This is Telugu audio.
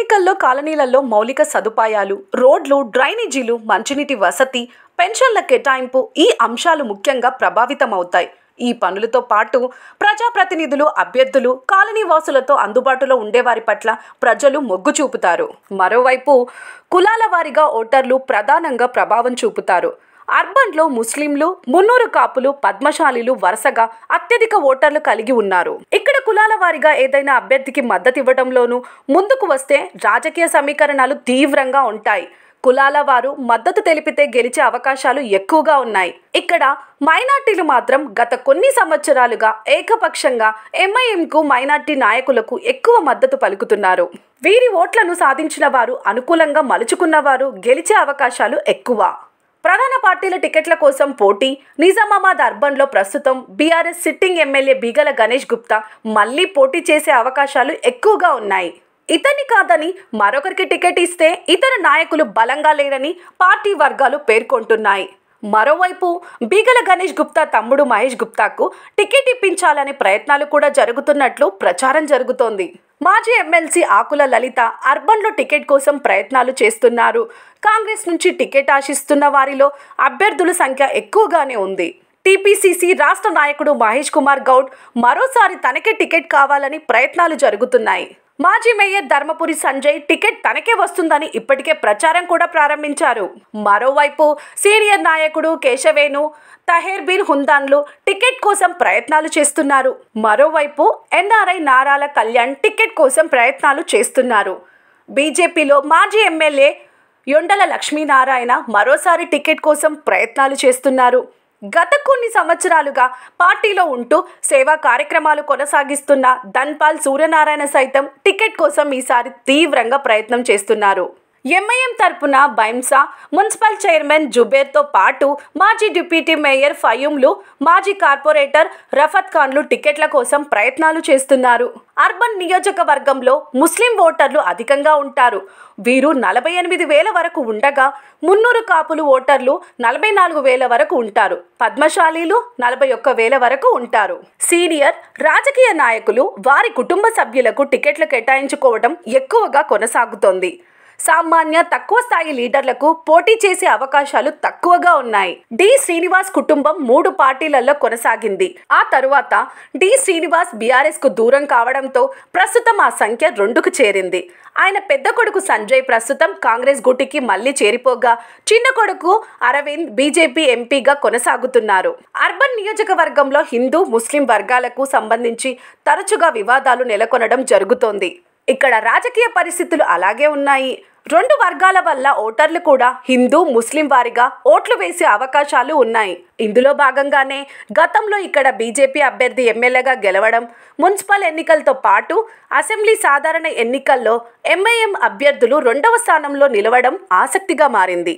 ఎన్నికల్లో కాలనీలలో మౌలిక సదుపాయాలు రోడ్లు డ్రైనేజీలు మంచినీటి వసతి పెన్షన్ల కేటాయింపు ఈ అంశాలు ముఖ్యంగా ప్రభావితమవుతాయి ఈ పనులతో పాటు ప్రజాప్రతినిధులు అభ్యర్థులు కాలనీ వాసులతో అందుబాటులో ఉండేవారి పట్ల ప్రజలు మొగ్గు చూపుతారు మరోవైపు కులాల వారిగా ఓటర్లు ప్రధానంగా ప్రభావం చూపుతారు అర్బన్లో ముస్లింలు మున్నూరు కాపులు పద్మశాలిలు వరుసగా అత్యధిక ఓటర్లు కలిగి ఉన్నారు ఇక్కడ కులాల వారిగా ఏదైనా అభ్యర్థికి మద్దతు ఇవ్వడంలోనూ ముందుకు వస్తే రాజకీయ సమీకరణాలు తీవ్రంగా ఉంటాయి కులాల వారు మద్దతు తెలిపితే గెలిచే అవకాశాలు ఎక్కువగా ఉన్నాయి ఇక్కడ మైనార్టీలు మాత్రం గత కొన్ని సంవత్సరాలుగా ఏకపక్షంగా ఎంఐఎంకు మైనార్టీ నాయకులకు ఎక్కువ మద్దతు పలుకుతున్నారు వీరి ఓట్లను సాధించిన వారు అనుకూలంగా మలుచుకున్నవారు గెలిచే అవకాశాలు ఎక్కువ ప్రధాన పార్టీల టికెట్ల కోసం పోటీ నిజామాబాద్ అర్బన్లో ప్రస్తుతం బీఆర్ఎస్ సిట్టింగ్ ఎమ్మెల్యే బీగల గణేష్ గుప్తా మళ్లీ పోటీ చేసే అవకాశాలు ఎక్కువగా ఉన్నాయి ఇతని కాదని మరొకరికి టికెట్ ఇస్తే ఇతర నాయకులు బలంగా లేరని పార్టీ వర్గాలు పేర్కొంటున్నాయి మరోవైపు బీగల గణేష్ గుప్తా తమ్ముడు మహేష్ గుప్తాకు టికెట్ ఇప్పించాలనే ప్రయత్నాలు కూడా జరుగుతున్నట్లు ప్రచారం జరుగుతోంది మాజీ ఎమ్మెల్సీ ఆకుల లలిత అర్బన్లో టికెట్ కోసం ప్రయత్నాలు చేస్తున్నారు కాంగ్రెస్ నుంచి టికెట్ ఆశిస్తున్న వారిలో అభ్యర్థుల సంఖ్య ఎక్కువగానే ఉంది టీపీసీసీ రాష్ట్ర నాయకుడు మహేష్ కుమార్ గౌడ్ మరోసారి తనకే టికెట్ కావాలని ప్రయత్నాలు జరుగుతున్నాయి మాజీ మేయర్ ధర్మపురి సంజయ్ టికెట్ తనకే వస్తుందని ఇప్పటికే ప్రచారం కూడా ప్రారంభించారు మరోవైపు సీనియర్ నాయకుడు కేశవేను తహేర్ బిన్ హుందాన్లు టికెట్ కోసం ప్రయత్నాలు చేస్తున్నారు మరోవైపు ఎన్ఆర్ఐ నారాల కళ్యాణ్ టికెట్ కోసం ప్రయత్నాలు చేస్తున్నారు బీజేపీలో మాజీ ఎమ్మెల్యే యొండల లక్ష్మీనారాయణ మరోసారి టికెట్ కోసం ప్రయత్నాలు చేస్తున్నారు గత కొన్ని సంవత్సరాలుగా పార్టీలో ఉంటూ సేవా కార్యక్రమాలు కొనసాగిస్తున్న ధన్పాల్ సూర్యనారాయణ సైతం టికెట్ కోసం ఈసారి తీవ్రంగా ప్రయత్నం చేస్తున్నారు ఎంఐఎం తరపున బైంసా మున్సిపల్ చైర్మన్ జుబేర్తో పాటు మాజీ డిప్యూటీ మేయర్ ఫయూమ్లు మాజీ కార్పొరేటర్ రఫత్ ఖాన్లు టికెట్ల కోసం ప్రయత్నాలు చేస్తున్నారు అర్బన్ నియోజకవర్గంలో ముస్లిం ఓటర్లు అధికంగా ఉంటారు వీరు నలభై ఎనిమిది వేల వరకు ఉండగా మున్నూరు కాపులు ఓటర్లు నలభై నాలుగు వేల వరకు ఉంటారు పద్మశాలీలు నలభై ఒక్క వేల వరకు ఉంటారు సీనియర్ రాజకీయ నాయకులు వారి కుటుంబ సభ్యులకు టికెట్లు కేటాయించుకోవడం ఎక్కువగా కొనసాగుతోంది సామాన్య తక్కువ స్థాయి లీడర్లకు పోటీ చేసే అవకాశాలు తక్కువగా ఉన్నాయి డి శ్రీనివాస్ కుటుంబం మూడు పార్టీలలో కొనసాగింది ఆ తరువాత డి శ్రీనివాస్ బీఆర్ఎస్ కు దూరం కావడంతో ప్రస్తుతం ఆ సంఖ్య రెండుకు చేరింది ఆయన పెద్ద కొడుకు సంజయ్ ప్రస్తుతం కాంగ్రెస్ గుటికి మళ్లీ చేరిపోగా చిన్న కొడుకు అరవింద్ బీజేపీ ఎంపీగా కొనసాగుతున్నారు అర్బన్ నియోజకవర్గంలో హిందూ ముస్లిం వర్గాలకు సంబంధించి తరచుగా వివాదాలు నెలకొనడం జరుగుతోంది ఇక్కడ రాజకీయ పరిస్థితులు అలాగే ఉన్నాయి రెండు వర్గాల వల్ల ఓటర్లు కూడా హిందూ ముస్లిం వారిగా ఓట్లు వేసే అవకాశాలు ఉన్నాయి ఇందులో భాగంగానే గతంలో ఇక్కడ బీజేపీ అభ్యర్థి ఎమ్మెల్యేగా గెలవడం మున్సిపల్ ఎన్నికలతో పాటు అసెంబ్లీ సాధారణ ఎన్నికల్లో ఎంఐఎం అభ్యర్థులు రెండవ స్థానంలో నిలవడం ఆసక్తిగా మారింది